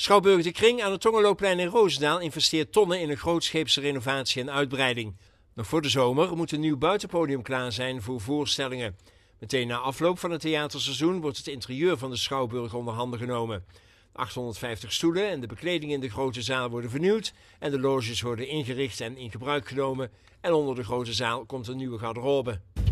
Schouwburg de Kring aan het Tongelooplein in Roosendaal investeert tonnen in een grootscheepse renovatie en uitbreiding. Nog voor de zomer moet een nieuw buitenpodium klaar zijn voor voorstellingen. Meteen na afloop van het theaterseizoen wordt het interieur van de Schouwburg onder handen genomen. 850 stoelen en de bekleding in de grote zaal worden vernieuwd en de loges worden ingericht en in gebruik genomen. En onder de grote zaal komt een nieuwe garderobe.